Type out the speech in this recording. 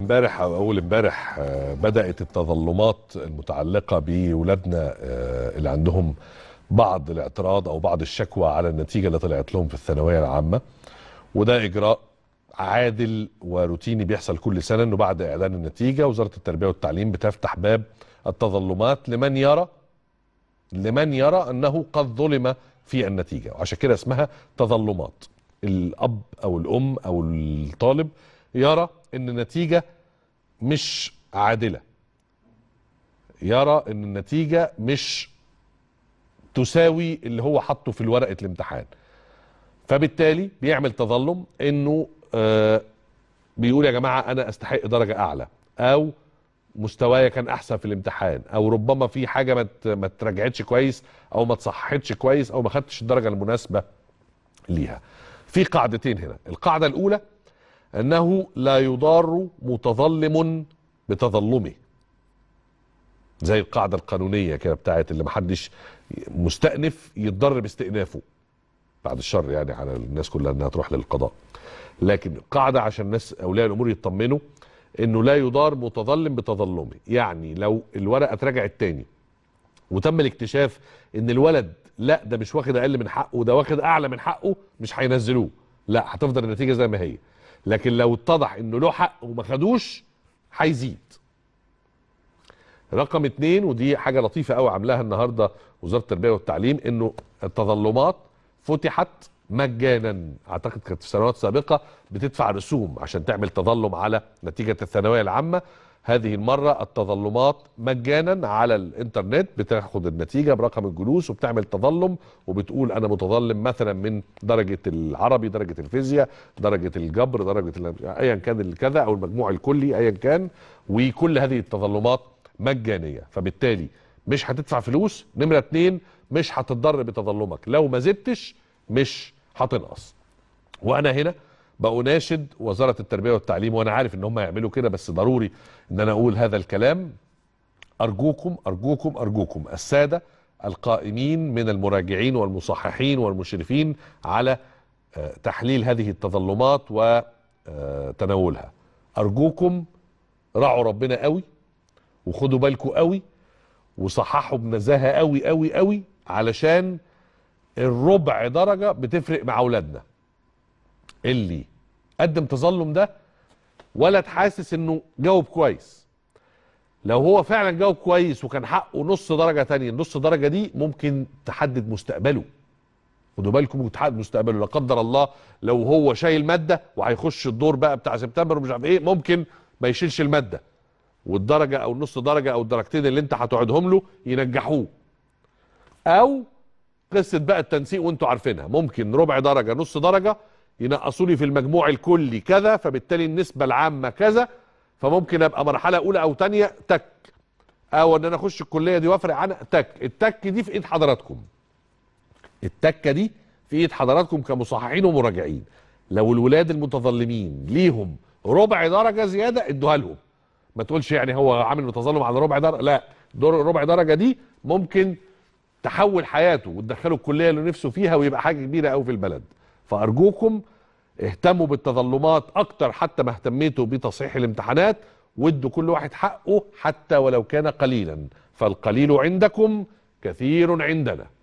امبارح او اول امبارح آه، بدات التظلمات المتعلقه بولادنا آه، اللي عندهم بعض الاعتراض او بعض الشكوى على النتيجه اللي طلعت لهم في الثانويه العامه وده اجراء عادل وروتيني بيحصل كل سنه انه بعد اعلان النتيجه وزاره التربيه والتعليم بتفتح باب التظلمات لمن يرى لمن يرى انه قد ظلم في النتيجه وعشان كده اسمها تظلمات الاب او الام او الطالب يرى ان النتيجه مش عادله يرى ان النتيجه مش تساوي اللي هو حاطه في ورقه الامتحان فبالتالي بيعمل تظلم انه آه، بيقول يا جماعه انا استحق درجه اعلى او مستوايا كان احسن في الامتحان او ربما في حاجه ما ما كويس او ما تصححتش كويس او ما خدتش الدرجه المناسبه ليها في قاعدتين هنا القاعده الاولى أنه لا يضار متظلم بتظلمه زي القاعدة القانونية كده بتاعت اللي محدش مستأنف يتضر باستئنافه بعد الشر يعني على الناس كلها انها تروح للقضاء لكن القاعدة عشان الناس أولياء الأمور يطمنوا انه لا يضار متظلم بتظلمه يعني لو الورقة اتراجعت تاني وتم الاكتشاف ان الولد لا ده مش واخد اقل من حقه ده واخد اعلى من حقه مش هينزلوه لا هتفضل النتيجه زي ما هي لكن لو اتضح انه له حق وما خدوش هيزيد رقم اتنين ودي حاجه لطيفه قوي عاملاها النهارده وزاره التربيه والتعليم انه التظلمات فتحت مجانا اعتقد كانت في سنوات سابقه بتدفع رسوم عشان تعمل تظلم على نتيجه الثانويه العامه هذه المرة التظلمات مجانا على الانترنت بتاخد النتيجة برقم الجلوس وبتعمل تظلم وبتقول أنا متظلم مثلا من درجة العربي درجة الفيزياء درجة الجبر درجة أيا كان الكذا أو المجموع الكلي أيا كان وكل هذه التظلمات مجانية فبالتالي مش هتدفع فلوس نمرة اتنين مش هتتضر بتظلمك لو ما زدتش مش هتنقص وأنا هنا بأناشد وزارة التربية والتعليم وأنا عارف إن هم يعملوا كده بس ضروري إن أنا أقول هذا الكلام أرجوكم أرجوكم أرجوكم السادة القائمين من المراجعين والمصححين والمشرفين على آه، تحليل هذه التظلمات وتناولها آه، أرجوكم راعوا ربنا قوي وخدوا بالكم قوي وصححوا بنزاهة قوي قوي قوي علشان الربع درجة بتفرق مع أولادنا اللي قدم تظلم ده ولا تحاسس انه جاوب كويس لو هو فعلا جاوب كويس وكان حقه نص درجه تانية النص درجه دي ممكن تحدد مستقبله خدوا بالكم وتحدد مستقبله لا قدر الله لو هو شايل ماده وهيخش الدور بقى بتاع سبتمبر ومش عارف ايه ممكن ما يشيلش الماده والدرجه او النص درجه او الدرجتين اللي انت هتقعدهم له ينجحوه او قصه بقى التنسيق وانتوا عارفينها ممكن ربع درجه نص درجه ينقصوا لي في المجموع الكلي كذا فبالتالي النسبه العامه كذا فممكن ابقى مرحله اولى او ثانيه تك او ان انا اخش الكليه دي وافرق عنها تك التك دي في ايد حضراتكم التكه دي في ايد حضراتكم كمصححين ومراجعين لو الولاد المتظلمين ليهم ربع درجه زياده ادوها لهم ما تقولش يعني هو عامل متظلم على ربع درجه لا دور ربع درجه دي ممكن تحول حياته وتدخله الكليه اللي نفسه فيها ويبقى حاجه كبيره او في البلد فأرجوكم اهتموا بالتظلمات أكتر حتى ما اهتميتوا بتصحيح الامتحانات وادوا كل واحد حقه حتى ولو كان قليلا فالقليل عندكم كثير عندنا